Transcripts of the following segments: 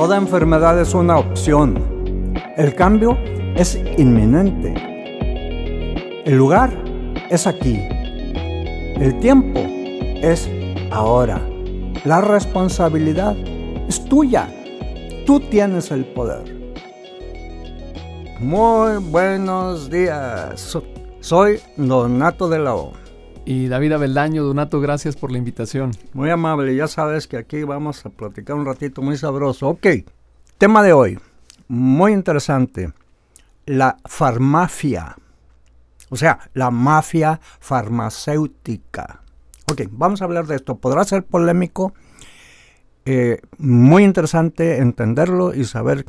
Toda enfermedad es una opción. El cambio es inminente. El lugar es aquí. El tiempo es ahora. La responsabilidad es tuya. Tú tienes el poder. Muy buenos días. Soy Donato de la O. Y David Abeldaño, Donato, gracias por la invitación. Muy amable, ya sabes que aquí vamos a platicar un ratito muy sabroso. Ok, tema de hoy, muy interesante, la farmacia, o sea, la mafia farmacéutica. Ok, vamos a hablar de esto, podrá ser polémico, eh, muy interesante entenderlo y saber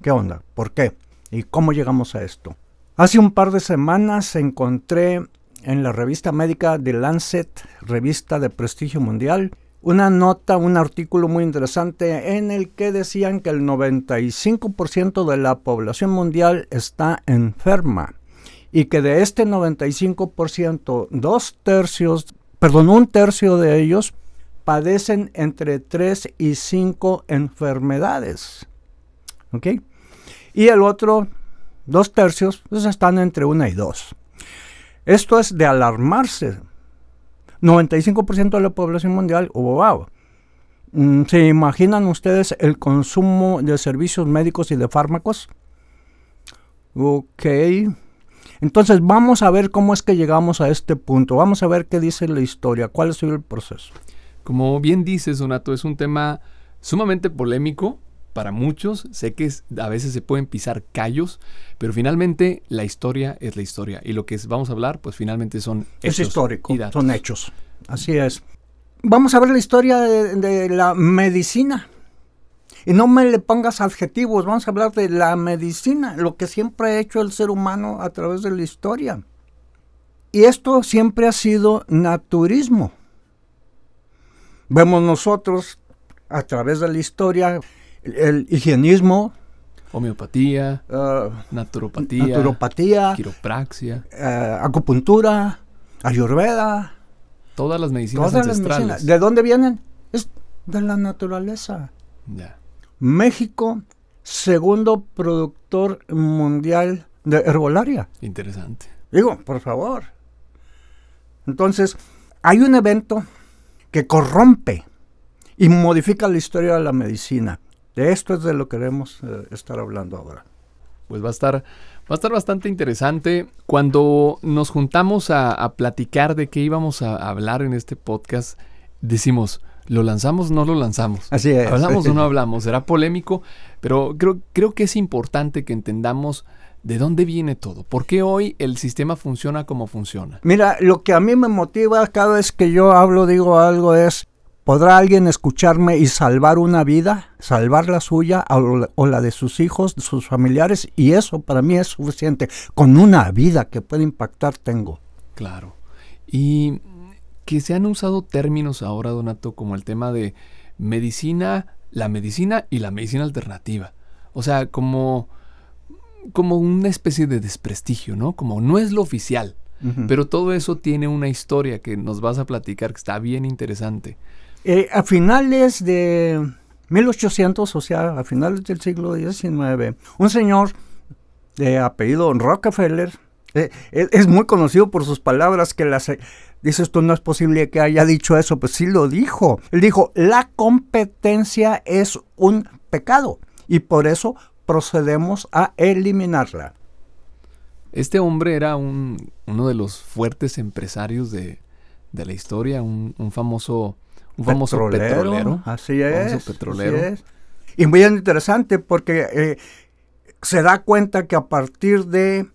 qué onda, por qué y cómo llegamos a esto. Hace un par de semanas encontré en la revista médica de Lancet, revista de prestigio mundial, una nota, un artículo muy interesante en el que decían que el 95% de la población mundial está enferma y que de este 95%, dos tercios, perdón, un tercio de ellos padecen entre 3 y 5 enfermedades. ¿Ok? Y el otro, dos tercios, pues, están entre una y dos. Esto es de alarmarse. 95% de la población mundial oh, wow. Mm, ¿Se imaginan ustedes el consumo de servicios médicos y de fármacos? Ok. Entonces vamos a ver cómo es que llegamos a este punto. Vamos a ver qué dice la historia, cuál ha sido el proceso. Como bien dices, Donato, es un tema sumamente polémico para muchos. Sé que a veces se pueden pisar callos, pero finalmente la historia es la historia. Y lo que vamos a hablar, pues finalmente son hechos. Es histórico, son hechos. Así es. Vamos a ver la historia de la medicina. Y no me le pongas adjetivos, vamos a hablar de la medicina, lo que siempre ha hecho el ser humano a través de la historia. Y esto siempre ha sido naturismo. Vemos nosotros a través de la historia el, higienismo. Homeopatía, ah, naturopatía, naturopatía, quiropraxia, eh, acupuntura, ayurveda. Todas las medicinas ancestrales. ¿De dónde vienen? Es de la naturaleza. México, segundo productor mundial de herbolaria. Interesante. Digo, por favor. Entonces, hay un evento que corrompe y modifica la historia de la medicina. De esto es de lo que queremos eh, estar hablando ahora. Pues va a estar, va a estar bastante interesante. Cuando nos juntamos a, platicar de qué íbamos a hablar en este podcast, decimos, ¿lo lanzamos o no lo lanzamos? Así es. ¿Hablamos o no hablamos? Será polémico, pero creo, creo que es importante que entendamos de dónde viene todo. ¿Por qué hoy el sistema funciona como funciona? Mira, lo que a mí me motiva cada vez que yo hablo, digo algo, es ¿Podrá alguien escucharme y salvar una vida, salvar la suya o la de sus hijos, de sus familiares? Y eso para mí es suficiente. Con una vida que puede impactar tengo. Claro. Y que se han usado términos ahora, Donato, como el tema de medicina, la medicina y la medicina alternativa. O sea, como, como una especie de desprestigio, ¿no? Como no es lo oficial. Pero todo eso tiene una historia que nos vas a platicar que está bien interesante. Eh, a finales de 1800, o sea, a finales del siglo XIX, un señor de apellido Rockefeller, eh, es, muy conocido por sus palabras que las... Eh, dice esto no es posible que haya dicho eso, pues sí lo dijo. Él dijo, la competencia es un pecado y por eso procedemos a eliminarla. Este hombre era uno de los fuertes empresarios de, la historia, un famoso Vamos a petrolero. Así es. Famoso petrolero. Y muy interesante porque eh, se da cuenta que a partir de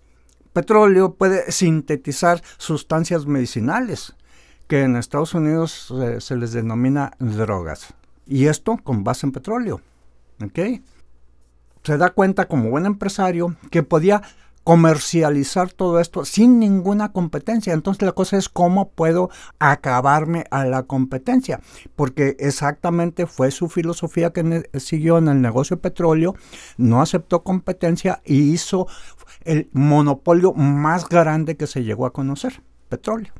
petróleo puede sintetizar sustancias medicinales que en Estados Unidos eh, se les denomina drogas. Y esto con base en petróleo. ¿Ok? Se da cuenta como buen empresario que podía comercializar todo esto sin ninguna competencia. Entonces la cosa es cómo puedo acabarme a la competencia, porque exactamente fue su filosofía que siguió en el negocio petróleo, no aceptó competencia y hizo el monopolio más grande que se llegó a conocer, petróleo.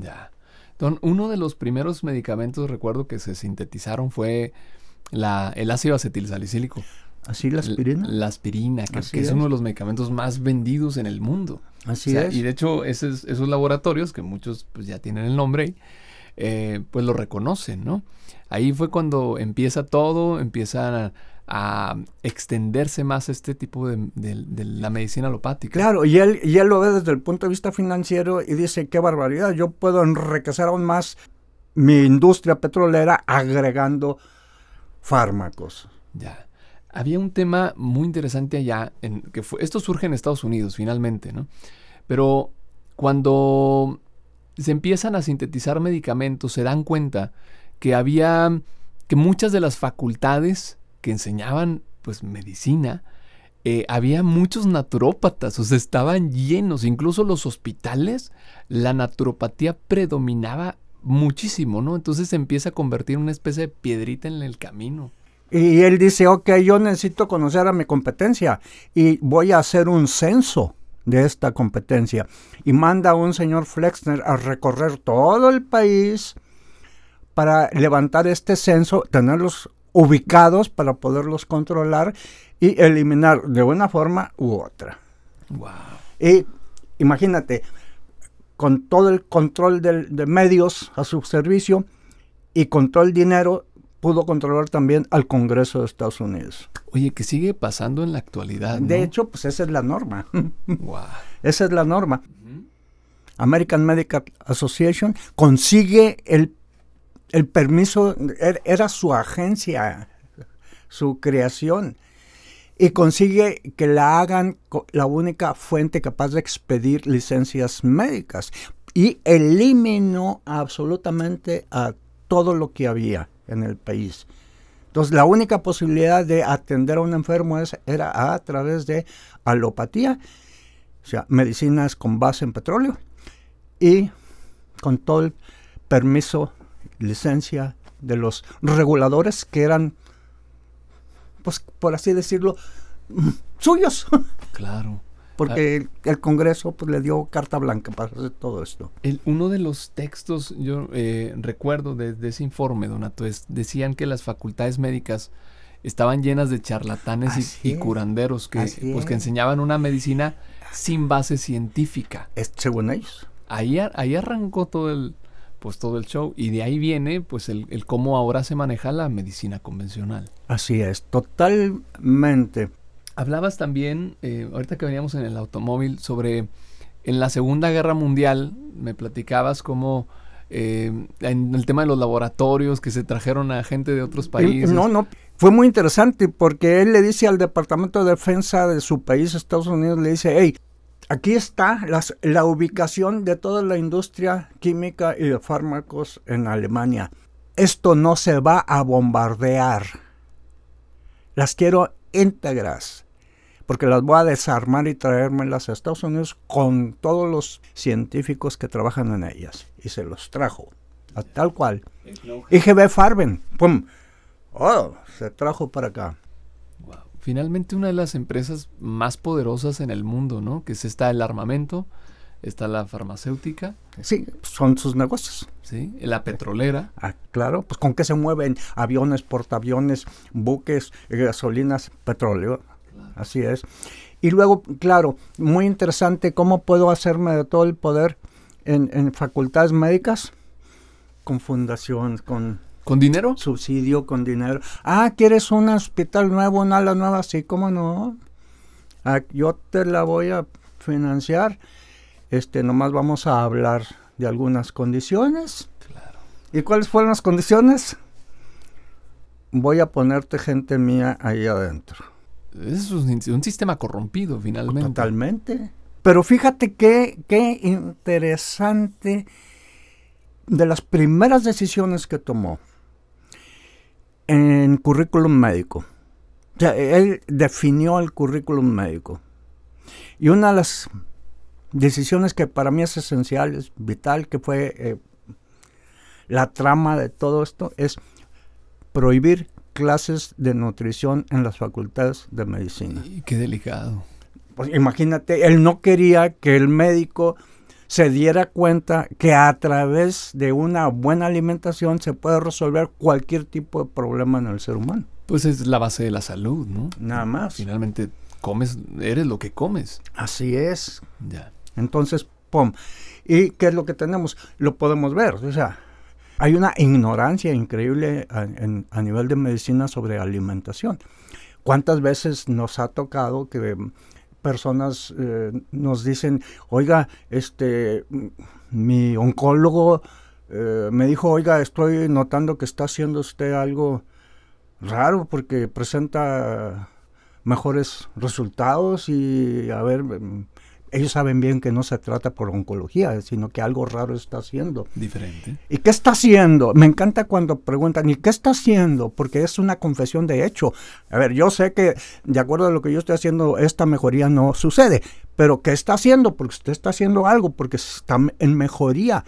Ya. Don, uno de los primeros medicamentos, recuerdo que se sintetizaron fue la, el ácido acetilsalicílico. ¿Así la aspirina? La, aspirina, que, es, uno de los medicamentos más vendidos en el mundo. Así es. Y de hecho, esos, laboratorios, que muchos pues, ya tienen el nombre, eh, pues lo reconocen, ¿no? Ahí fue cuando empieza todo, empieza a, extenderse más este tipo de, la medicina alopática. Claro, y él, y él, lo ve desde el punto de vista financiero y dice, qué barbaridad, yo puedo enriquecer aún más mi industria petrolera agregando fármacos. Ya había un tema muy interesante allá, en, que esto surge en Estados Unidos finalmente, ¿no? Pero cuando se empiezan a sintetizar medicamentos, se dan cuenta que había, que muchas de las facultades que enseñaban, pues, medicina, eh, había muchos naturópatas, o sea, estaban llenos, incluso los hospitales, la naturopatía predominaba muchísimo, ¿no? Entonces se empieza a convertir en una especie de piedrita en el camino. Y él dice, ok, yo necesito conocer a mi competencia y voy a hacer un censo de esta competencia. Y manda a un señor Flexner a recorrer todo el país para levantar este censo, tenerlos ubicados para poderlos controlar y eliminar de una forma u otra. Wow. Y imagínate, con todo el control de medios a su servicio y con todo el dinero, pudo controlar también al Congreso de Estados Unidos. Oye, que sigue pasando en la actualidad. De hecho, pues esa es la norma. Wow. esa es la norma. American Medical Association consigue el, permiso, er, era su agencia, su creación, y consigue que la hagan la única fuente capaz de expedir licencias médicas. Y eliminó absolutamente a todo lo que había en el país. Entonces, la única posibilidad de atender a un enfermo es, era a través de alopatía, o sea, medicinas con base en petróleo y con todo el permiso, licencia de los reguladores que eran, pues, por así decirlo, mm, suyos. Claro porque ah. el Congreso pues, le dio carta blanca para hacer todo esto. El, uno de los textos, yo eh, recuerdo de, ese informe, Donato, es, decían que las facultades médicas estaban llenas de charlatanes y, curanderos que, pues, que enseñaban una medicina sin base científica. según ellos. Ahí, ahí arrancó todo el, pues todo el show. Y de ahí viene pues el, el, cómo ahora se maneja la medicina convencional. Así es, totalmente. Hablabas también, eh, ahorita que veníamos en el automóvil, sobre en la Segunda Guerra Mundial, me platicabas como, eh, en el tema de los laboratorios que se trajeron a gente de otros países. No, no, fue muy interesante porque él le dice al Departamento de Defensa de su país, Estados Unidos, le dice, hey, aquí está la ubicación de toda la industria química y de fármacos en Alemania. Esto no se va a bombardear. Las quiero íntegras, porque las voy a desarmar y traérmelas a Estados Unidos con todos los científicos que trabajan en ellas. Y se los trajo, tal cual. Y Farben, ¡pum! ¡Oh! Se trajo para acá. Finalmente una de las empresas más poderosas en el mundo, ¿no? Que es esta del armamento, está la farmacéutica. Sí, son sus negocios. Sí, la petrolera. Ah, claro, pues con qué se mueven aviones, portaaviones, buques, eh, gasolinas, petróleo. Así es. Y luego, claro, muy interesante cómo puedo hacerme de todo el poder en, facultades médicas con fundación, con... ¿Con dinero? Subsidio con dinero. Ah, ¿quieres un hospital nuevo, una ala nueva? Sí, ¿cómo no? Ah, yo te la voy a financiar este, nomás vamos a hablar de algunas condiciones. Claro. ¿Y cuáles fueron las condiciones? Voy a ponerte gente mía ahí adentro. Es un, sistema corrompido, finalmente. Totalmente. Pero fíjate qué, qué interesante de las primeras decisiones que tomó en currículum médico. O sea, él definió el currículum médico. Y una de las decisiones que para mí es esencial, es vital, que fue eh, la trama de todo esto, es prohibir clases de nutrición en las facultades de medicina. Y qué delicado. Pues, imagínate, él no quería que el médico se diera cuenta que a través de una buena alimentación se puede resolver cualquier tipo de problema en el ser humano. Pues es la base de la salud, ¿no? Nada más. Finalmente comes, eres lo que comes. Así es. Ya. Entonces, ¡pum! ¿Y qué es lo que tenemos? Lo podemos ver, o sea, hay una ignorancia increíble a, nivel de medicina sobre alimentación. ¿Cuántas veces nos ha tocado que personas eh, nos dicen, oiga, este, mi oncólogo eh, me dijo, oiga, estoy notando que está haciendo usted algo raro porque presenta mejores resultados y a ver, ellos saben bien que no se trata por oncología, sino que algo raro está haciendo. Diferente. ¿Y qué está haciendo? Me encanta cuando preguntan, ¿y qué está haciendo? Porque es una confesión de hecho. A ver, yo sé que de acuerdo a lo que yo estoy haciendo, esta mejoría no sucede, pero ¿qué está haciendo? Porque usted está haciendo algo, porque está en mejoría.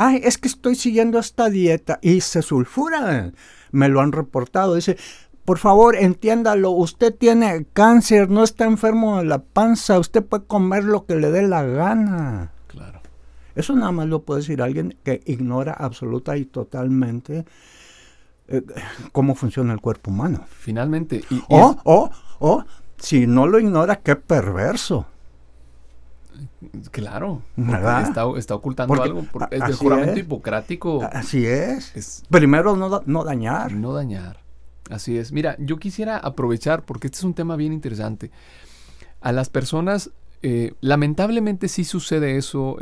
Ay, es que estoy siguiendo esta dieta y se sulfuran. Me lo han reportado. Dice, por favor, entiéndalo, usted tiene cáncer, no está enfermo de la panza, usted puede comer lo que le dé la gana. Claro. Eso nada más lo puede decir alguien que ignora absoluta y totalmente eh, cómo funciona el cuerpo humano. Finalmente. o, o, o, si no lo ignora, qué perverso. Claro, está, está, ocultando algo. es el juramento hipocrático. Así es. primero no dañar. No dañar. Así es. Mira, yo quisiera aprovechar, porque este es un tema bien interesante, a las personas, eh, lamentablemente sí sucede eso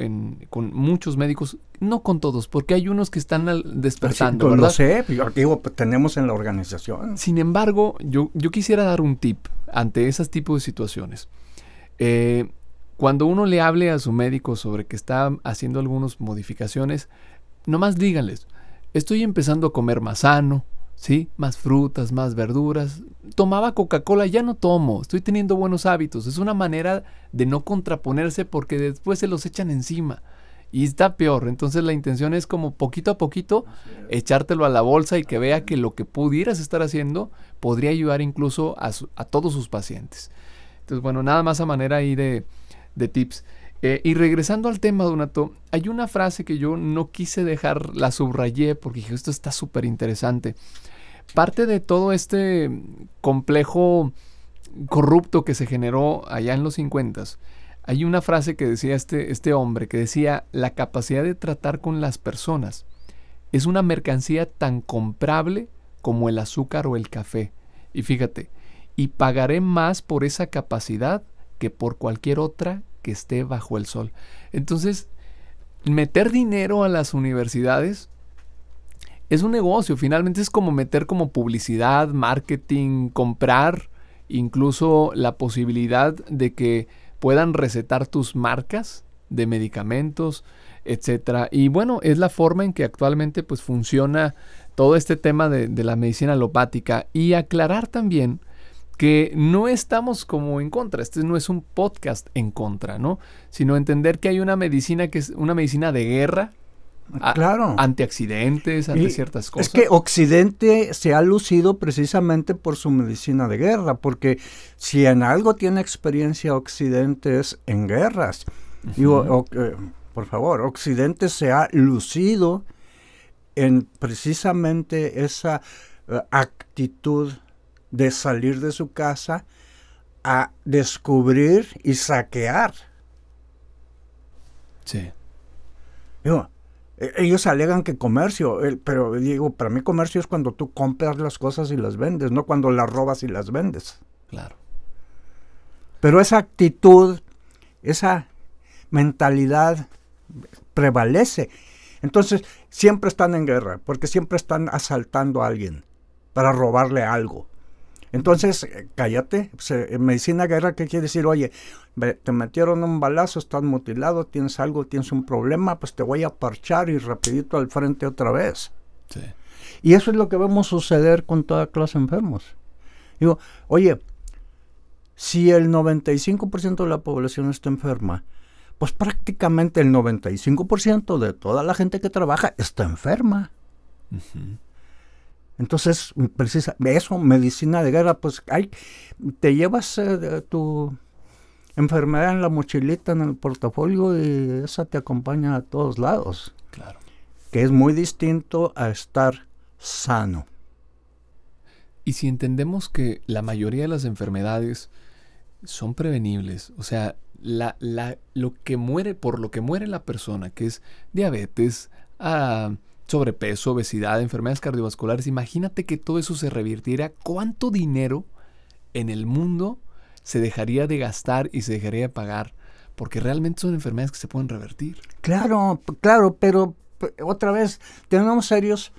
con muchos médicos, no con todos, porque hay unos que están despertando. Pues pues lo sé, pues digo, tenemos en la organización. Sin embargo, yo, yo quisiera dar un tip ante esas tipos de situaciones. Eh, cuando uno le hable a su médico sobre que está haciendo algunas modificaciones, nomás díganles, estoy empezando a comer más sano, ¿sí? Más frutas, más verduras. Tomaba Coca-Cola, ya no tomo, estoy teniendo buenos hábitos. Es una manera de no contraponerse porque después se los echan encima. Y está peor, entonces la intención es como poquito a poquito echártelo a la bolsa y que vea que lo que pudieras estar haciendo podría ayudar incluso a, todos sus pacientes. Entonces, bueno, nada más a manera ahí de, de tips. Eh, y regresando al tema, Donato, hay una frase que yo no quise dejar, la subrayé porque dije, esto está súper interesante. Parte de todo este complejo corrupto que se generó allá en los 50 hay una frase que decía este, este hombre, que decía, la capacidad de tratar con las personas es una mercancía tan comprable como el azúcar o el café. Y fíjate, y pagaré más por esa capacidad que por cualquier otra que esté bajo el sol. Entonces, meter dinero a las universidades es un negocio, finalmente es como meter como publicidad, marketing, comprar, incluso la posibilidad de que puedan recetar tus marcas de medicamentos, etcétera. Y bueno, es la forma en que actualmente pues funciona todo este tema de, de la medicina alopática. Y aclarar también que no estamos como en contra, este no es un podcast en contra, ¿no? Sino entender que hay una medicina que es una medicina de guerra. Ah, claro. ante accidentes, ante ciertas cosas. Es que Occidente se ha lucido precisamente por su medicina de guerra, porque si en algo tiene experiencia Occidente es en guerras. Digo, eh, por favor, Occidente se ha lucido en precisamente esa eh, actitud de salir de su casa a descubrir y saquear. Sí. E-, ellos alegan que comercio, pero digo, para mí comercio es cuando tú compras las cosas y las vendes, no cuando las robas y las vendes. Claro. Pero esa actitud, esa mentalidad prevalece. Entonces, siempre están en guerra, porque siempre están asaltando a alguien para robarle algo. Entonces, eh, cállate, en eh, medicina guerra, ¿qué quiere decir? Oye, te metieron un balazo, estás mutilado, tienes algo, tienes un problema, pues te voy a parchar y rapidito al frente otra vez. Sí. Y eso es lo que vemos suceder con toda clase de enfermos. Digo, oye, si el 95% de la población está enferma, pues prácticamente el 95% de toda la gente que trabaja está enferma. Entonces, precisa, eso, medicina de guerra, pues hay, te llevas eh, tu enfermedad en la mochilita, en el portafolio y esa te acompaña a todos lados. Claro. Que es muy distinto a estar sano. Y si entendemos que la mayoría de las enfermedades son prevenibles, o sea, la, la, lo que muere, por lo que muere la persona, que es diabetes, a ah, sobrepeso, obesidad, enfermedades cardiovasculares, imagínate que todo eso se revirtiera, ¿cuánto dinero en el mundo se dejaría de gastar y se dejaría de pagar? Porque realmente son enfermedades que se pueden revertir. Claro, claro, pero otra vez tenemos serios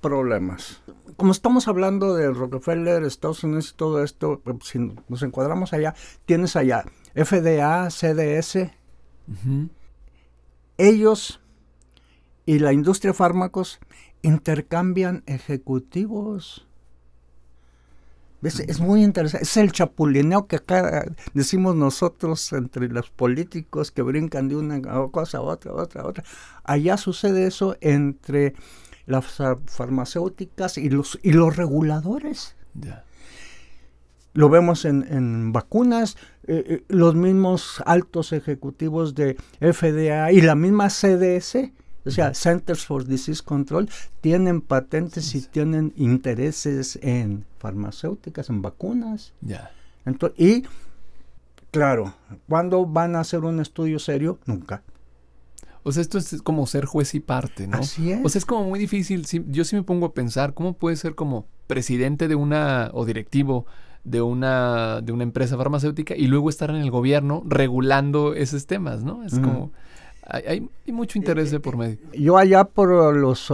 problemas. Como estamos hablando de Rockefeller, Estados Unidos y todo esto, pues, si nos encuadramos allá, tienes allá FDA, CDS. Ellos y la industria de fármacos intercambian ejecutivos. Es muy interesante. Es el chapulineo que acá decimos nosotros entre los políticos que brincan de una cosa a otra, a otra, a otra. Allá sucede eso entre las farmacéuticas y los, y los reguladores. Lo vemos en, vacunas, eh, eh, los mismos altos ejecutivos de FDA y la misma CDS o sea, Centers for Disease Control tienen patentes y tienen intereses en farmacéuticas, en vacunas. Ya. Entonces, y, claro, ¿cuándo van a hacer un estudio serio? Nunca. O sea, esto es como ser juez y parte, ¿no? Así es. O sea, es como muy difícil. yo sí me pongo a pensar, ¿cómo puede ser como presidente de una o directivo de una, de una empresa farmacéutica y luego estar en el gobierno regulando esos temas, ¿no? Es como hay, mucho interés de por medio. Yo allá por los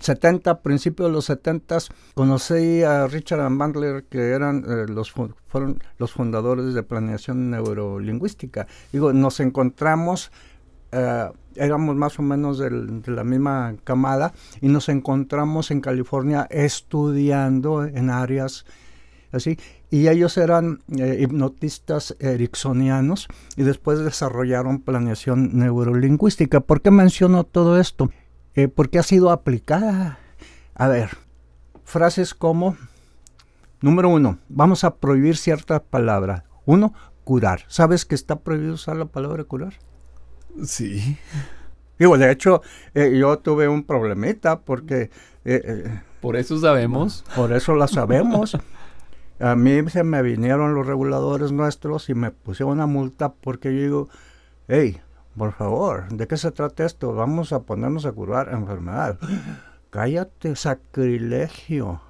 70, um, principios de los 70, conocí a Richard Bandler, que eran eh, los, fueron los fundadores de Planeación Neurolingüística. Digo, nos encontramos, eh, éramos más o menos de la misma camada, y nos encontramos en California estudiando en áreas así y ellos eran eh, hipnotistas ericksonianos y después desarrollaron planeación neurolingüística. ¿Por qué menciono todo esto? Eh, porque ha sido aplicada. A ver, frases como, número uno, vamos a prohibir cierta palabra. Uno, curar. ¿Sabes que está prohibido usar la palabra curar? Sí. Digo, de hecho, eh, yo tuve un problemita porque... por eso sabemos. Por eso la sabemos. A mí se me vinieron los reguladores nuestros y me pusieron una multa porque yo digo, hey, por favor, ¿de qué se trata esto? Vamos a ponernos a curar enfermedad. Cállate, sacrilegio.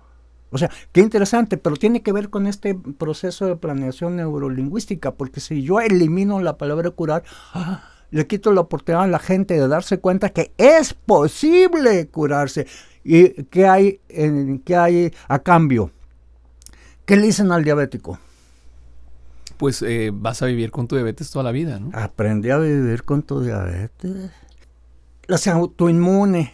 O sea, qué interesante, pero tiene que ver con este proceso de planeación neurolingüística, porque si yo elimino la palabra curar, le quito la oportunidad a la gente de darse cuenta que es posible curarse y qué hay, en, que hay a cambio ¿Qué le dicen al diabético? Pues eh, vas a vivir con tu diabetes toda la vida, ¿no? Aprende a vivir con tu diabetes. Las autoinmunes,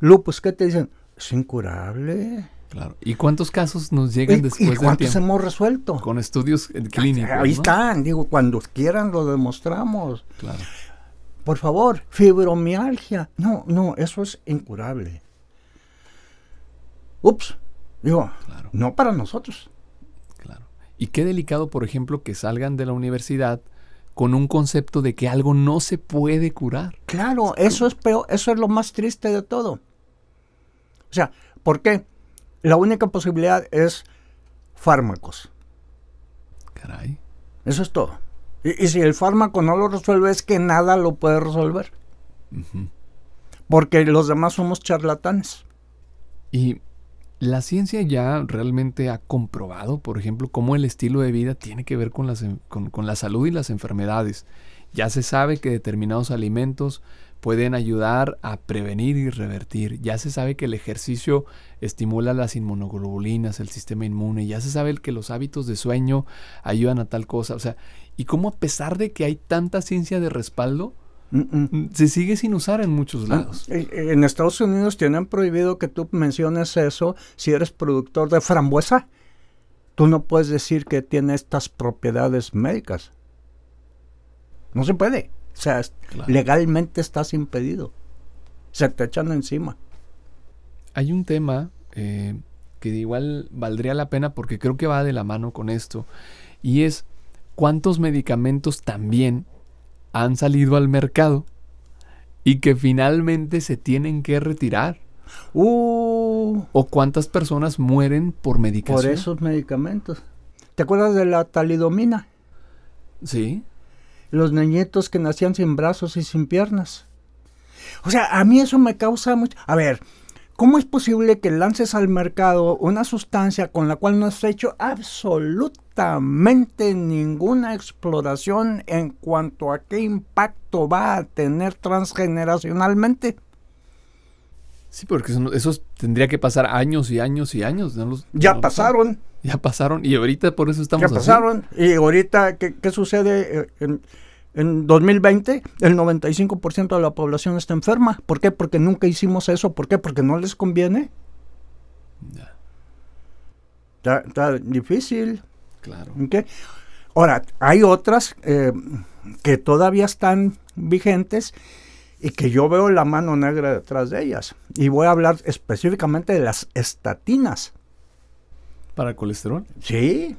lupus, ¿qué te dicen? Es incurable. Claro. ¿Y cuántos casos nos llegan ¿Y, después ¿y cuántos hemos resuelto? Con estudios eh, ah, clínicos. Ahí están, digo, cuando quieran lo demostramos. Claro. Por favor, fibromialgia. No, no, eso es incurable. Ups, digo, no para nosotros. Y qué delicado, por ejemplo, que salgan de la universidad con un concepto de que algo no se puede curar. Claro, eso es peor, eso es lo más triste de todo. O sea, ¿por qué? La única posibilidad es fármacos. Caray. Eso es todo. Y, si el fármaco no lo resuelve, es que nada lo puede resolver. Porque los demás somos charlatanes. Y la ciencia ya realmente ha comprobado, por ejemplo, cómo el estilo de vida tiene que ver con, la salud y las enfermedades. Ya se sabe que determinados alimentos pueden ayudar a prevenir y revertir. Ya se sabe que el ejercicio estimula las inmunoglobulinas, el sistema inmune. Ya se sabe que los hábitos de sueño ayudan a tal cosa. O sea, y cómo a pesar de que hay tanta ciencia de respaldo, se sigue sin usar en muchos ah, lados. Eh, eh, en Estados Unidos tienen prohibido que tú menciones eso si eres productor de frambuesa. Tú no puedes decir que tiene estas propiedades médicas. No se puede. O sea, legalmente estás impedido. Se te echan encima. Hay un tema eh, que igual valdría la pena porque creo que va de la mano con esto. Y es cuántos medicamentos también han salido al mercado y que finalmente se tienen que retirar. Uh. ¿O cuántas personas mueren por medicación? Por esos medicamentos. ¿Te acuerdas de la talidomina? Sí. Los niñitos que nacían sin brazos y sin piernas. O sea, a mí eso me causa mucho... A ver, ¿Cómo es posible que lances al mercado una sustancia con la cual no has hecho absolutamente ninguna exploración en cuanto a qué impacto va a tener transgeneracionalmente? Sí, porque eso, tendría que pasar años y años y años. ya pasaron. ya pasaron y ahorita por eso estamos. Ya pasaron y ahorita ¿qué, qué sucede? Eh, en 2020 el 95% de la población está enferma. ¿Por qué? Porque nunca hicimos eso. ¿Por qué? Porque no les conviene. Está, difícil. Claro. ¿Okay? Ahora, hay otras eh, que todavía están vigentes y que yo veo la mano negra detrás de ellas. Y voy a hablar específicamente de las estatinas. ¿Para colesterol? Sí.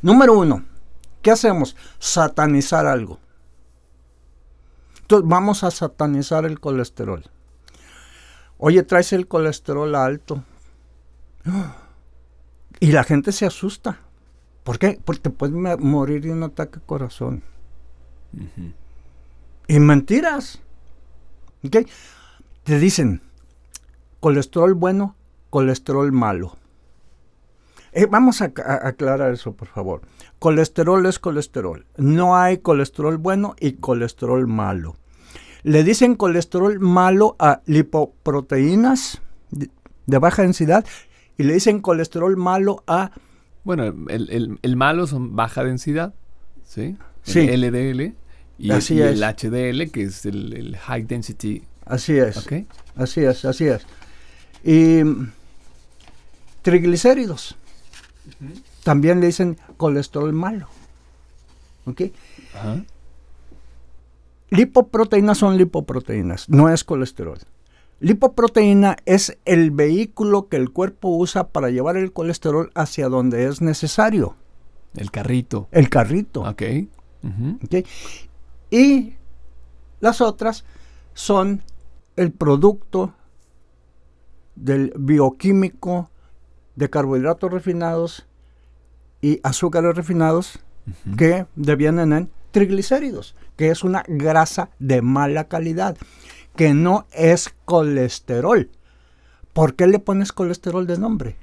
Número uno, ¿Qué hacemos? Satanizar algo. Entonces vamos a satanizar el colesterol. Oye, traes el colesterol alto. Y la gente se asusta. ¿Por qué? Porque puedes morir de un ataque al corazón. Y mentiras. ¿Okay? Te dicen colesterol bueno, colesterol malo. Eh, vamos a, aclarar eso, por favor. Colesterol es colesterol. No hay colesterol bueno y colesterol malo. Le dicen colesterol malo a lipoproteínas de baja densidad y le dicen colesterol malo a... Bueno, el, malo son baja densidad, ¿sí? sí. LDL y, el, HDL, que es el, high density. Así es. Así es, así es. Y triglicéridos. También le dicen colesterol malo. ¿Ok? Lipoproteínas son lipoproteínas, no es colesterol. Lipoproteína es el vehículo que el cuerpo usa para llevar el colesterol hacia donde es necesario. El carrito. El carrito. Ok. Y las otras son el producto del bioquímico de carbohidratos refinados y azúcares refinados que devienen en triglicéridos, que es una grasa de mala calidad, que no es colesterol. ¿Por qué le pones colesterol de nombre?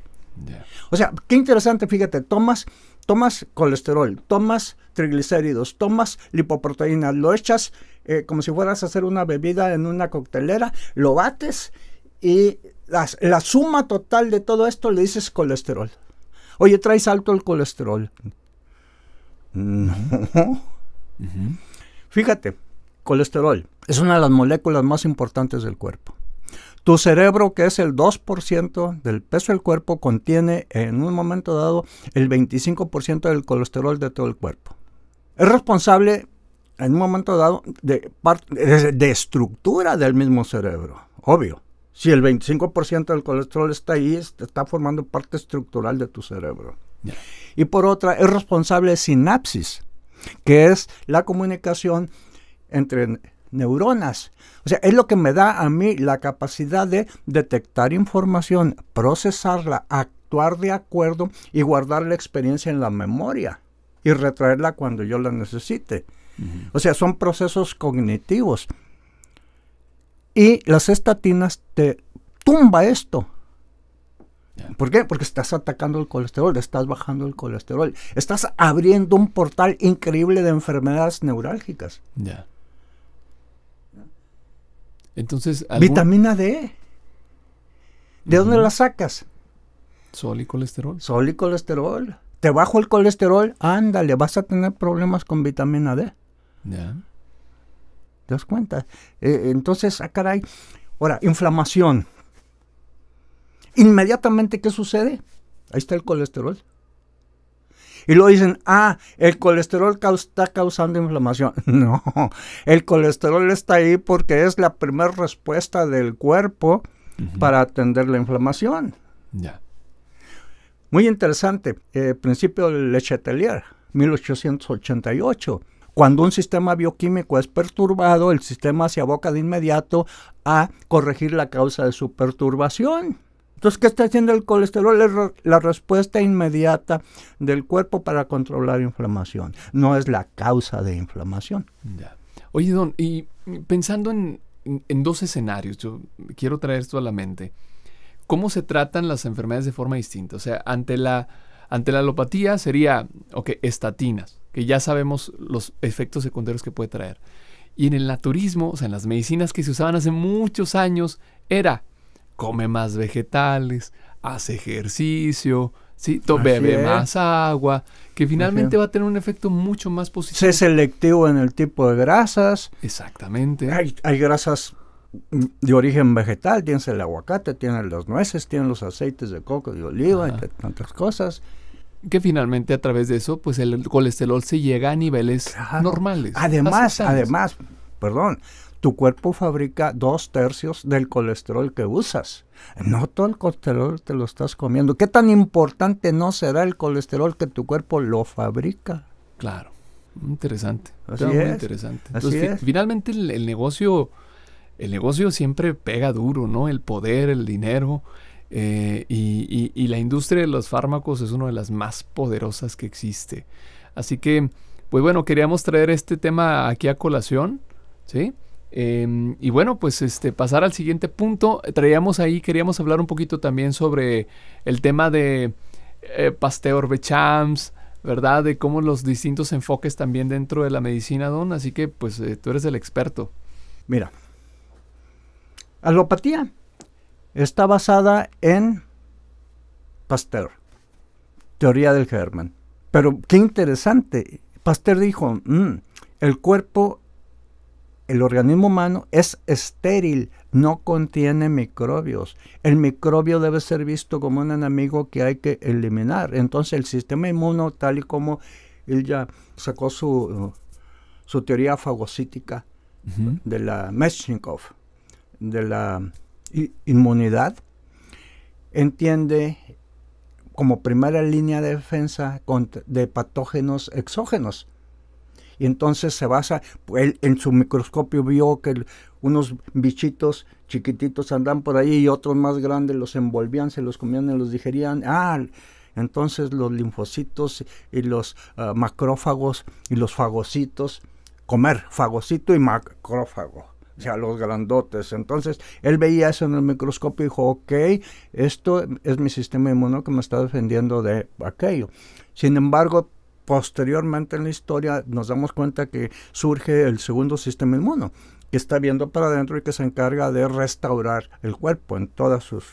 O sea, qué interesante, fíjate, tomas, tomas colesterol, tomas triglicéridos, tomas lipoproteínas, lo echas eh, como si fueras a hacer una bebida en una coctelera, lo bates y la suma total de todo esto le dices colesterol. Oye, traes alto el colesterol. No. Fíjate, colesterol es una de las moléculas más importantes del cuerpo. Tu cerebro, que es el 2% del peso del cuerpo, contiene en un momento dado el 25% del colesterol de todo el cuerpo. Es responsable en un momento dado de estructura del mismo cerebro, obvio si el 25% del colesterol está ahí, está formando parte estructural de tu cerebro. Y por otra, es responsable de sinapsis, que es la comunicación entre neuronas. O sea, es lo que me da a mí la capacidad de detectar información, procesarla, actuar de acuerdo y guardar la experiencia en la memoria y retraerla cuando yo la necesite. O sea, son procesos cognitivos. Y las estatinas te tumba esto. ¿Por qué? Porque estás atacando el colesterol, estás bajando el colesterol, estás abriendo un portal increíble de enfermedades neurálgicas. Ya. Entonces, vitamina D. ¿De dónde la sacas? Sol y colesterol. Sol y colesterol. Te bajo el colesterol, ándale, vas a tener problemas con vitamina D. Ya das cuenta? Eh, entonces, ah, caray. Ahora, inflamación. Inmediatamente, ¿qué sucede? Ahí está el colesterol. Y luego dicen, ah, el colesterol está causando inflamación. No, el colesterol está ahí porque es la primera respuesta del cuerpo para atender la inflamación. Ya. Muy interesante, eh, principio de Le Chatelier, 1888. Cuando un sistema bioquímico es perturbado, el sistema se aboca de inmediato a corregir la causa de su perturbación. Entonces, ¿qué está haciendo el colesterol? Es la respuesta inmediata del cuerpo para controlar inflamación. No es la causa de inflamación. Oye, Don, y pensando en, dos escenarios, yo quiero traer esto a la mente. ¿Cómo se tratan las enfermedades de forma distinta? O sea, ante la, ante la alopatía sería, ok, estatinas que ya sabemos los efectos secundarios que puede traer. Y en el naturismo, o sea, en las medicinas que se usaban hace muchos años, era come más vegetales, hace ejercicio, ¿sí? bebe más agua, que finalmente va a tener un efecto mucho más positivo. Sé selectivo en el tipo de grasas. Exactamente. Hay, grasas de origen vegetal, tienes el aguacate, tienes las nueces, tienes los aceites de coco, de oliva, tantas cosas que finalmente a través de eso, pues el colesterol se llega a niveles normales. Además, además, perdón, tu cuerpo fabrica dos tercios del colesterol que usas. No todo el colesterol te lo estás comiendo. ¿Qué tan importante no será el colesterol que tu cuerpo lo fabrica? Claro, interesante. interesante. Entonces, Finalmente el, negocio, el negocio siempre pega duro, ¿no? El poder, el dinero. Eh, y, la industria de los fármacos es una de las más poderosas que existe. Así que, pues bueno, queríamos traer este tema aquí a colación, ¿sí? Em, y bueno, pues este, pasar al siguiente punto. Traíamos ahí, queríamos hablar un poquito también sobre el tema de eh, Pasteur Bechamps, ¿verdad? De cómo los distintos enfoques también dentro de la medicina, Don. Así que, pues, eh, tú eres el experto. Mira, alopatía está basada en Pasteur, teoría del germen. Pero qué interesante, Pasteur dijo, mm, el cuerpo, el organismo humano es estéril, no contiene microbios. El microbio debe ser visto como un enemigo que hay que eliminar. Entonces el sistema inmuno, tal y como él ya sacó su, su teoría fagocítica de la Meshnikov, de la inmunidad, entiende como primera línea de defensa de patógenos exógenos. Y entonces se basa, él, en su microscopio vio que unos bichitos chiquititos andan por ahí y otros más grandes los envolvían, se los comían y los digerían. Ah, entonces los linfocitos y los ah, macrófagos y los fagocitos, comer fagocito y macrófago sea, los grandotes. Entonces, él veía eso en el microscopio y dijo, ok, esto es mi sistema inmuno que me está defendiendo de aquello. Sin embargo, posteriormente en la historia nos damos cuenta que surge el segundo sistema inmuno, que está viendo para adentro y que se encarga de restaurar el cuerpo en todas sus...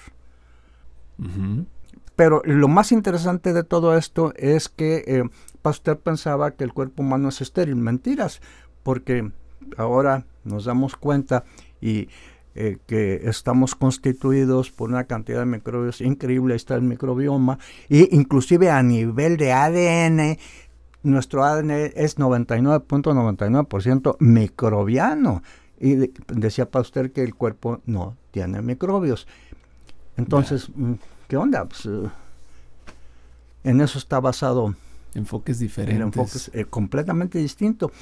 Pero lo más interesante de todo esto es que eh, Pasteur pensaba que el cuerpo humano es estéril. Mentiras, porque ahora nos damos cuenta y eh, que estamos constituidos por una cantidad de microbios increíble, está el microbioma, e inclusive a nivel de ADN, nuestro ADN es 99.99% microbiano. Y decía decía usted que el cuerpo no tiene microbios. Entonces, mm, ¿qué onda? Pues, eh, en eso está basado. Enfoques diferentes. enfoques eh, completamente distintos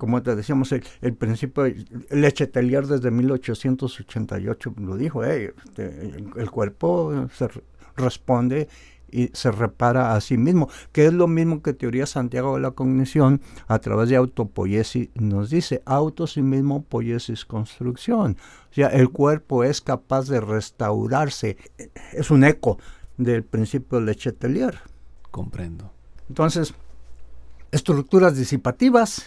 como te decíamos, el, principio principio, Lechetelier desde 1888 lo dijo, este, el cuerpo se responde y se repara a sí mismo, que es lo mismo que teoría Santiago de la cognición a través de autopoiesis nos dice, auto sí mismo, poiesis construcción. O sea, el cuerpo es capaz de restaurarse, es un eco del principio de Lechetelier. Comprendo. Entonces, estructuras disipativas,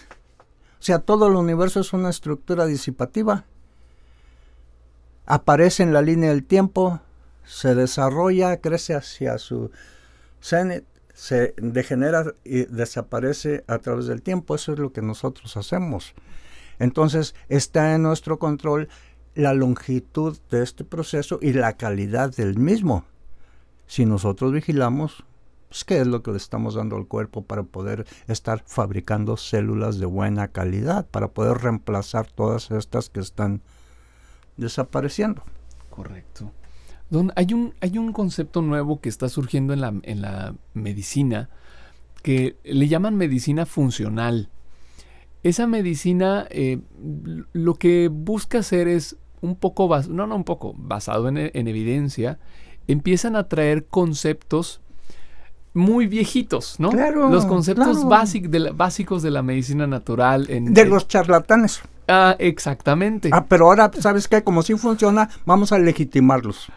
o sea, todo el universo es una estructura disipativa. Aparece en la línea del tiempo, se desarrolla, crece hacia su cenit, se degenera y desaparece a través del tiempo. Eso es lo que nosotros hacemos. Entonces está en nuestro control la longitud de este proceso y la calidad del mismo. Si nosotros vigilamos, pues, qué es lo que le estamos dando al cuerpo para poder estar fabricando células de buena calidad, para poder reemplazar todas estas que están desapareciendo. Correcto. Don, hay un, hay un concepto nuevo que está surgiendo en la, medicina que le llaman medicina funcional. Esa medicina eh, lo que busca hacer es un poco, no, no un poco, basado en, en evidencia, empiezan a traer conceptos muy viejitos, ¿no? los conceptos básicos de la medicina natural. de los charlatanes. Ah, exactamente. Ah, pero ahora, ¿sabes qué? Como sí funciona, vamos a legitimarlos.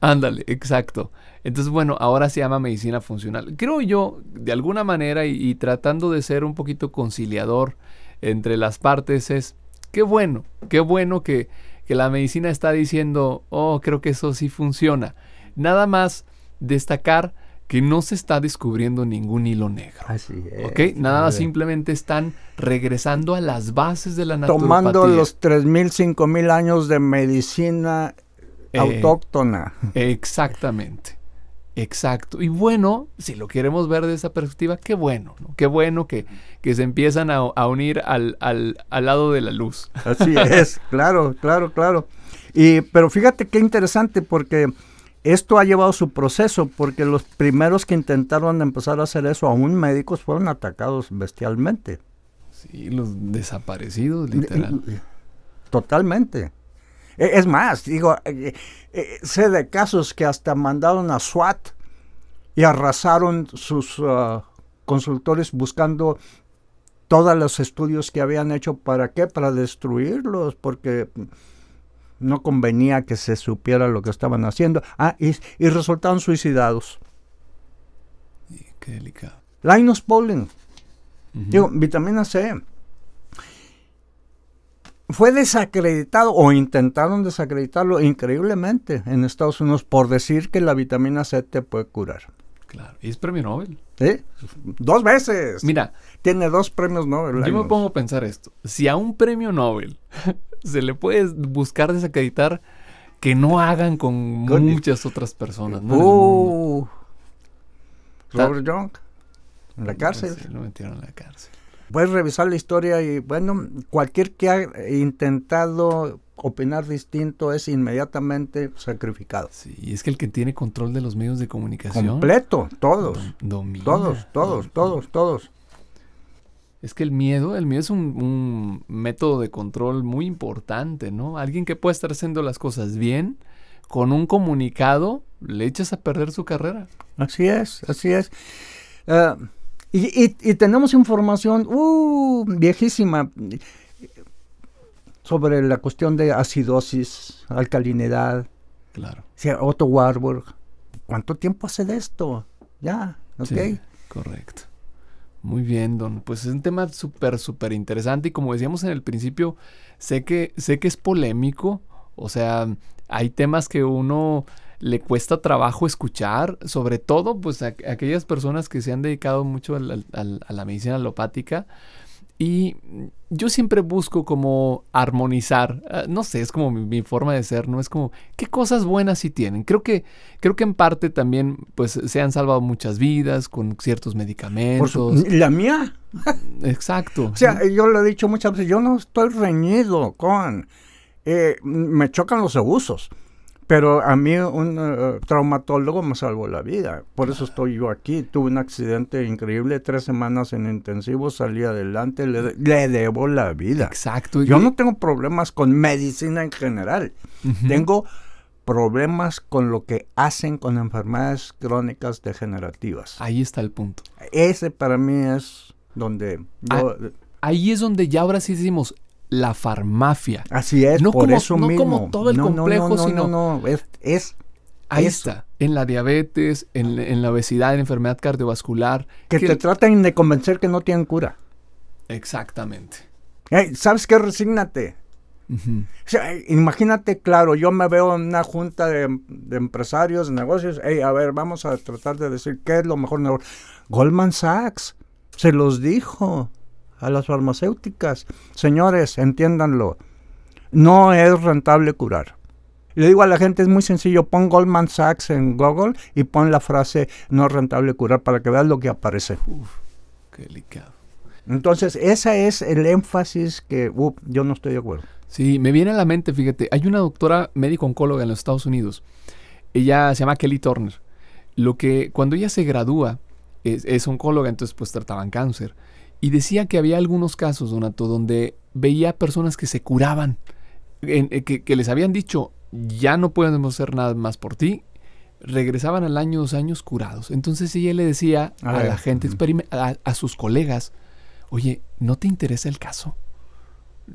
Ándale, exacto. Entonces, bueno, ahora se llama medicina funcional. Creo yo, de alguna manera, y, tratando de ser un poquito conciliador entre las partes, es qué bueno, qué bueno que la medicina está diciendo, oh, creo que eso sí funciona. Nada más destacar que no se está descubriendo ningún hilo negro. Así es. ¿Ok? Nada, simplemente están regresando a las bases de la naturaleza. Tomando los 3.000, 5.000 años de medicina eh, autóctona. Exactamente. Exacto. Y bueno, si lo queremos ver de esa perspectiva, qué bueno, qué bueno que, que se empiezan a, unir al, al, lado de la luz. Así es, claro, claro, claro. Y, pero fíjate qué interesante porque esto ha llevado su proceso porque los primeros que intentaron empezar a hacer eso, aún médicos, fueron atacados bestialmente. Sí, los desaparecidos, literal. Totalmente. E, es más, digo, eh, eh, sé de casos que hasta mandaron a SWAT y arrasaron sus uh, consultores buscando todos los estudios que habían hecho. ¿Para qué? Para destruirlos, porque no convenía que se supiera lo que estaban haciendo. Ah, y, resultaron suicidados. Y qué delicado. Linus Pauling. Digo, vitamina C. Fue desacreditado o intentaron desacreditarlo increíblemente en Estados Unidos por decir que la vitamina C te puede curar. Claro, y es premio Nobel. ¿Eh? Dos veces. Mira. Tiene dos premios Nobel. Yo me pongo a pensar esto. Si a un premio Nobel se le puede buscar desacreditar que no hagan con, muchas otras personas. Uh. Robert Young. En la cárcel. Sí, lo metieron en la cárcel. Puedes revisar la historia y, bueno, cualquier que ha intentado opinar distinto es inmediatamente sacrificado. Sí, y es que el que tiene control de los medios de comunicación. Completo, todos. todos, todos, todos, todos. Es que el miedo, el miedo es un, método de control muy importante, ¿no? Alguien que puede estar haciendo las cosas bien, con un comunicado, le echas a perder su carrera. Así es, así es. Eh, y, tenemos información uh, viejísima sobre la cuestión de acidosis, alcalinidad. Claro. Otto Warburg. ¿Cuánto tiempo hace de esto? Ya, ok. correcto. Muy bien, Don. Pues es un tema súper, súper interesante. Y como decíamos en el principio, sé que, sé que es polémico. O sea, hay temas que uno le cuesta trabajo escuchar, sobre todo pues aquellas personas que se han dedicado mucho a la medicina alopática. Y yo siempre busco como armonizar, eh, no sé, es como mi, forma de ser, ¿no? Es como, ¿qué cosas buenas sí tienen? Creo que, creo que en parte también, pues, se han salvado muchas vidas con ciertos medicamentos. la mía. Exacto. o sea, yo lo he dicho muchas veces, yo no estoy reñido con, eh, me chocan los abusos. Pero a mí un eh, traumatólogo me salvó la vida. Por eso estoy yo aquí. Tuve un accidente increíble, tres semanas en intensivo, salí adelante, le, debo la vida. Exacto. Yo no tengo problemas con medicina en general. Tengo problemas con lo que hacen con enfermedades crónicas degenerativas. Ahí está el punto. Ese para mí es donde... Ah, yo, ahí es donde ya ahora sí decimos, la farmacia. Así es, no por como, eso no como todo el complejo, no, no, sino. No, no, es. es ahí está, en la diabetes, en, la obesidad, en la enfermedad cardiovascular. Que, te tratan de convencer que no tienen cura. Exactamente. ¿Sabes qué? Resígnate. o sea, imagínate, claro, yo me veo en una junta de, empresarios, de negocios, hey, a ver, vamos a tratar de decir qué es lo mejor. Goldman Sachs se los dijo a las farmacéuticas. Señores, entiéndanlo. No es rentable curar. Le digo a la gente, es muy sencillo, pon Goldman Sachs en Google y pon la frase no es rentable curar para que veas lo que aparece. Uf, qué delicado. Entonces, ese es el énfasis que yo no estoy de acuerdo. Sí, me viene a la mente, fíjate, hay una doctora médico-oncóloga en los Estados Unidos. Ella se llama Kelly Turner. Lo que cuando ella se gradúa, es, es oncóloga, entonces pues trataban cáncer. Y decía que había algunos casos, Donato, donde veía personas que se curaban, eh, que, les habían dicho, ya no podemos hacer nada más por ti, regresaban al año, dos años curados. Entonces ella le decía a, la gente, a, sus colegas, oye, ¿no te interesa el caso?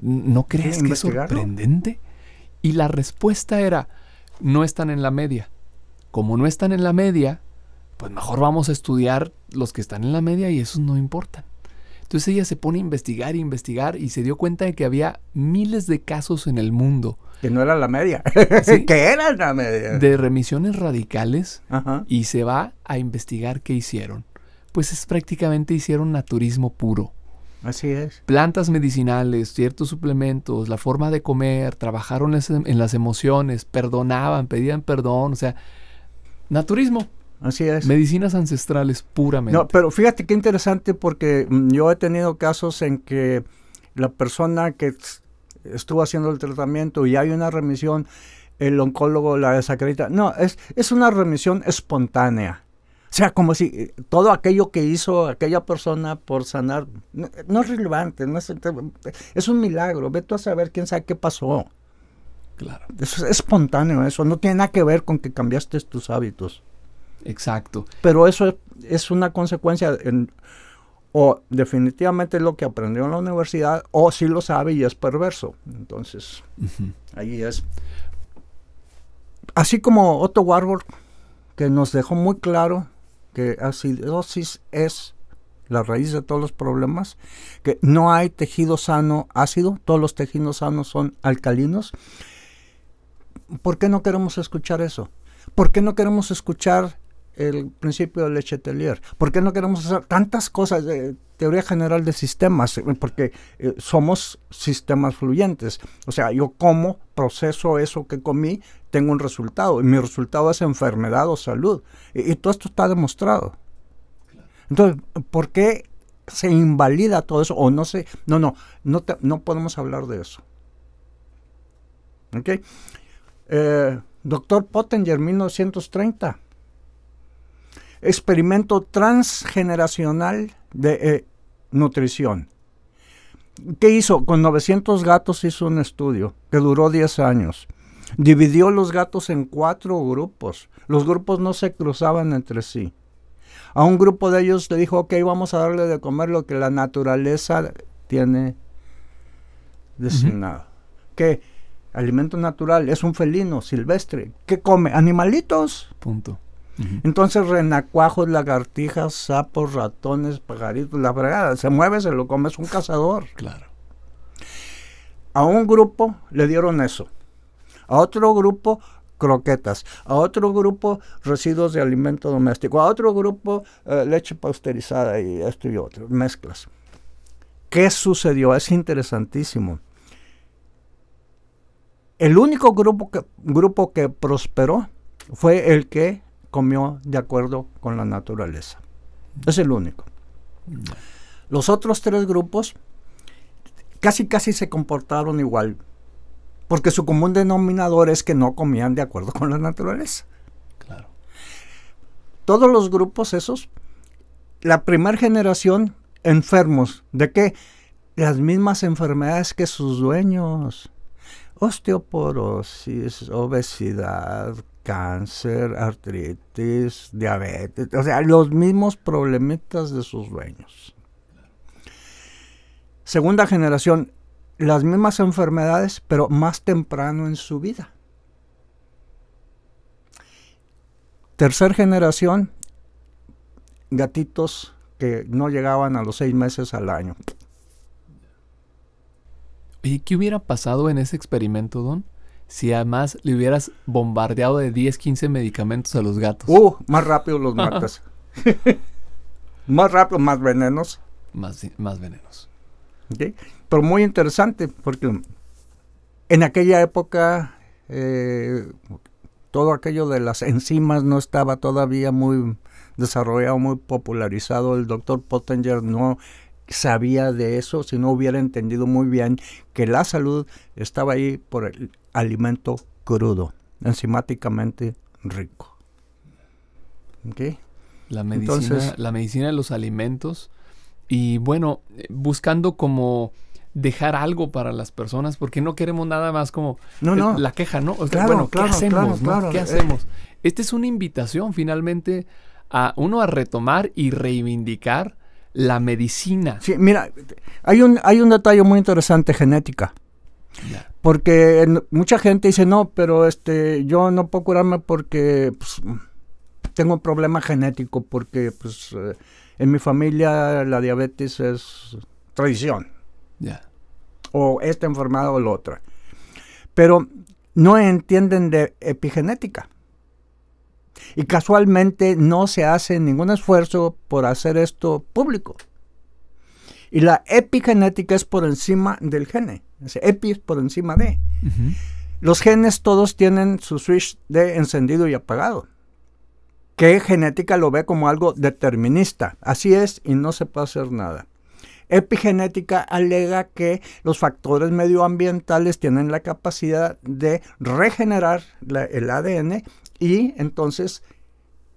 ¿No crees que es sorprendente? Y la respuesta era, no están en la media. Como no están en la media, pues mejor vamos a estudiar los que están en la media y esos no importan. Entonces ella se pone a investigar e investigar y se dio cuenta de que había miles de casos en el mundo. Que no era la media. que era la media. De remisiones radicales y se va a investigar qué hicieron. Pues es prácticamente hicieron naturismo puro. Así es. Plantas medicinales, ciertos suplementos, la forma de comer, trabajaron em, en las emociones, perdonaban, pedían perdón, o sea, naturismo. Así es. Medicinas ancestrales puramente. No, pero fíjate qué interesante porque mm, yo he tenido casos en que la persona que estuvo haciendo el tratamiento y hay una remisión, el oncólogo la desacredita. No, es, es una remisión espontánea. O sea, como si eh, todo aquello que hizo aquella persona por sanar no, es relevante, es, un milagro. Ve tú a saber quién sabe qué pasó. Claro. Eso es espontáneo, eso no tiene nada que ver con que cambiaste tus hábitos. Exacto. Pero eso es, una consecuencia, o definitivamente lo que aprendió en la universidad, o si lo sabe y es perverso. Entonces, ahí es. Así como Otto Warburg, que nos dejó muy claro que acidosis es la raíz de todos los problemas, que no hay tejido sano ácido, todos los tejidos sanos son alcalinos. ¿Por qué no queremos escuchar eso? ¿Por qué no queremos escuchar el principio de Chetelier. ¿Por qué no queremos hacer tantas cosas de teoría general de sistemas? Eh, porque eh, somos sistemas fluyentes. O sea, yo como, proceso eso que comí, tengo un resultado. Y mi resultado es enfermedad o salud. Y, todo esto está demostrado. Entonces, ¿por qué se invalida todo eso? O no sé No, no, no, no podemos hablar de eso. ¿Ok? Eh, doctor Pottinger, 1930 experimento transgeneracional de eh, nutrición. ¿Qué hizo? Con 900 gatos hizo un estudio que duró 10 años. Dividió los gatos en cuatro grupos. Los grupos no se cruzaban entre sí. A un grupo de ellos le dijo, ok, vamos a darle de comer lo que la naturaleza tiene designado. ¿Qué? Alimento natural, es un felino silvestre. ¿Qué come? Animalitos. Punto. Entonces, renacuajos, lagartijas, sapos, ratones, pajaritos, la fregada. Se mueve, se lo come, es un cazador. Claro. A un grupo le dieron eso. A otro grupo croquetas, a otro grupo residuos de alimento doméstico, a otro grupo eh, leche pasteurizada y esto y otro, mezclas. ¿Qué sucedió? Es interesantísimo. El único grupo que, grupo que prosperó fue el que comió de acuerdo con la naturaleza. Es el único. Los otros tres grupos casi casi se comportaron igual, porque su común denominador es que no comían de acuerdo con la naturaleza. Claro. Todos los grupos esos, la primera generación enfermos, ¿de qué? Las mismas enfermedades que sus dueños. Osteoporosis, obesidad, cáncer, artritis, diabetes, o sea, los mismos problemitas de sus dueños. Segunda generación, las mismas enfermedades, pero más temprano en su vida. Tercer generación, gatitos que no llegaban a los seis meses al año. ¿Y qué hubiera pasado en ese experimento, Don? si además le hubieras bombardeado de 10, 15 medicamentos a los gatos. Uh, más rápido los matas. más rápido, más venenos. Más, más venenos. Pero muy interesante, porque en aquella época eh, todo aquello de las enzimas no estaba todavía muy desarrollado, muy popularizado. El doctor Pottinger no sabía de eso si no hubiera entendido muy bien que la salud estaba ahí por el alimento crudo, enzimáticamente rico. La medicina, la medicina de los alimentos y bueno, buscando como dejar algo para las personas porque no queremos nada más como no, eh, la queja, ¿no? bueno, ¿qué hacemos? ¿Qué eh. hacemos? Esta es una invitación finalmente a uno a retomar y reivindicar la medicina. Sí, mira, hay un, hay un detalle muy interesante, genética. Porque mucha gente dice, no, pero este, yo no puedo curarme porque pues, tengo un problema genético, porque pues, eh, en mi familia la diabetes es tradición. ya O esta enfermedad o la otra. Pero no entienden de epigenética. Y casualmente no se hace ningún esfuerzo por hacer esto público. Y la epigenética es por encima del gene. Es epi es por encima de. Los genes todos tienen su switch de encendido y apagado. Que genética lo ve como algo determinista. Así es y no se puede hacer nada. Epigenética alega que los factores medioambientales tienen la capacidad de regenerar el ADN y entonces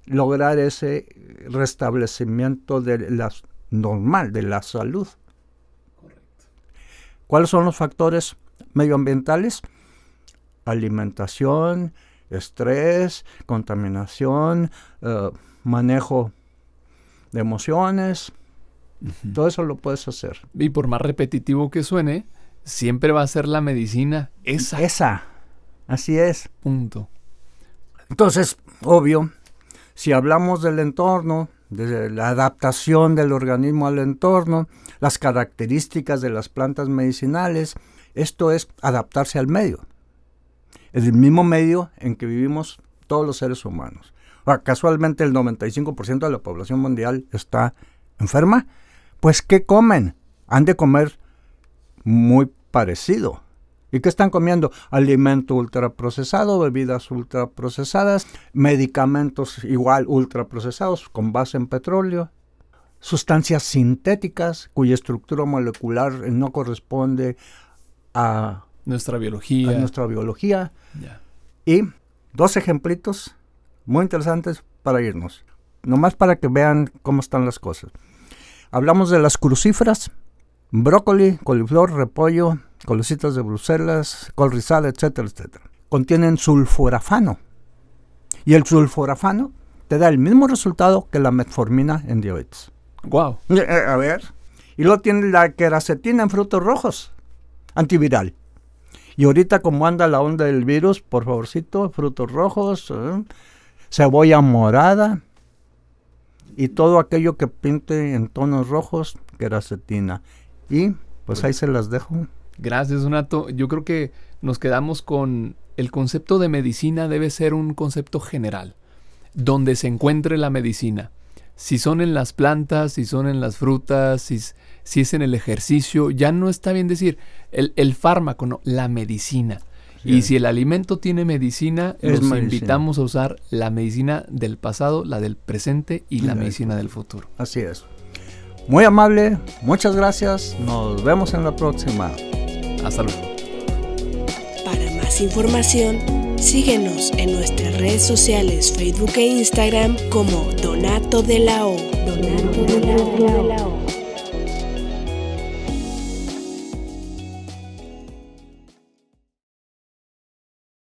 lograr ese restablecimiento de la, normal de la salud. Correcto. ¿Cuáles son los factores medioambientales? Alimentación, estrés, contaminación, eh, manejo de emociones. Todo eso lo puedes hacer. Y por más repetitivo que suene, siempre va a ser la medicina esa. Esa. Así es. Punto. Entonces, obvio, si hablamos del entorno, de la adaptación del organismo al entorno, las características de las plantas medicinales, esto es adaptarse al medio, el mismo medio en que vivimos todos los seres humanos. casualmente el 95% de la población mundial está enferma, pues ¿qué comen? Han de comer muy parecido. ¿Y qué están comiendo? Alimento ultraprocesado, bebidas ultraprocesadas, medicamentos igual ultraprocesados con base en petróleo, sustancias sintéticas cuya estructura molecular no corresponde a nuestra biología. A nuestra biología. Y dos ejemplitos muy interesantes para irnos, nomás para que vean cómo están las cosas. Hablamos de las crucíferas, brócoli, coliflor, repollo, colecitas de Bruselas, col rizada etcétera, etcétera. Contienen sulforafano. Y el sulforafano te da el mismo resultado que la metformina en diabetes. Wow. Eh, eh, a ver. Y luego tiene la queracetina en frutos rojos, antiviral. Y ahorita como anda la onda del virus, por favorcito, frutos rojos, eh, cebolla morada y todo aquello que pinte en tonos rojos, queracetina. Y pues ahí se las dejo. Gracias, Donato. Yo creo que nos quedamos con el concepto de medicina debe ser un concepto general, donde se encuentre la medicina. Si son en las plantas, si son en las frutas, si, si es en el ejercicio, ya no está bien decir el, fármaco, no, la medicina. Y si el alimento tiene medicina, nos invitamos a usar la medicina del pasado, la del presente y la medicina del futuro. Así es. Muy amable, muchas gracias, nos vemos en la próxima. Hasta luego. Para más información, síguenos en nuestras redes sociales Facebook e Instagram como Donato de la O. Donato de la O.